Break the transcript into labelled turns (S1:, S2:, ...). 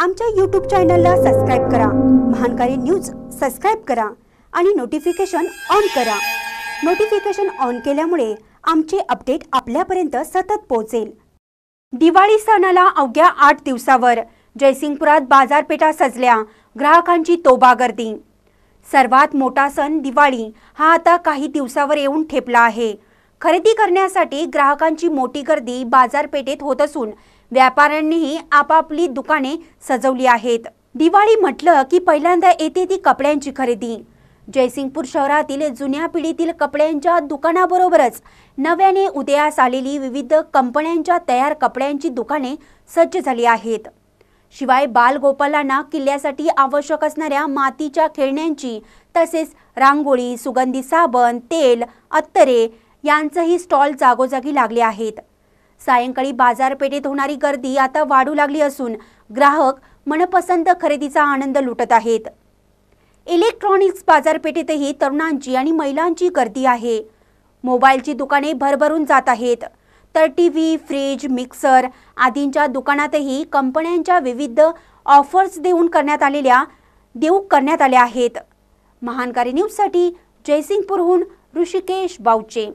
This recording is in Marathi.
S1: आमच्या यूट्यूब चॅनलला सबस्क्राईब करा महानकारी न्यूज सबस्क्राईब करा आणि नोटिफिकेशन ऑन करा नोटिफिकेशन ऑन केल्यामुळे आमचे अपडेट आपल्यापर्यंत सतत पोहोचेल दिवाळी सणाला अवघ्या आठ दिवसावर जयसिंगपुरात बाजारपेठा सजल्या ग्राहकांची तोबा गर्दी सर्वात मोठा सण दिवाळी हा आता काही दिवसावर येऊन ठेपला आहे खरेदी करण्यासाठी ग्राहकांची मोठी गर्दी बाजारपेठेत होत असून व्यापाऱ्यांनीही आपापली दुकाने सजवली आहेत दिवाळी म्हटलं की पहिल्यांदा येते ती कपड्यांची खरेदी जयसिंगपूर शहरातील जुन्या पिढीतील कपड्यांच्या दुकानाबरोबरच नव्याने उदयास आलेली विविध कंपन्यांच्या तयार कपड्यांची दुकाने सज्ज झाली आहेत शिवाय बालगोपालांना किल्ल्यासाठी आवश्यक असणाऱ्या मातीच्या खेळण्यांची तसेच रांगोळी सुगंधी साबण तेल अत्तरे यांचंही स्टॉल जागोजागी लागले आहेत सायंकाळी बाजारपेठेत होणारी गर्दी आता वाढू लागली असून ग्राहक मनपसंत खरेदीचा आनंद लुटत आहेत इलेक्ट्रॉनिक्स बाजारपेठेतही तरुणांची आणि महिलांची गर्दी आहे मोबाईलची दुकाने भरभरून जात आहेत तर टी व्ही फ्रीज मिक्सर आदींच्या दुकानातही कंपन्यांच्या विविध ऑफर्स देऊन करण्यात आलेल्या देऊ करण्यात आल्या आहेत महानकारी न्यूजसाठी जयसिंगपूरहून ऋषिकेश बावचे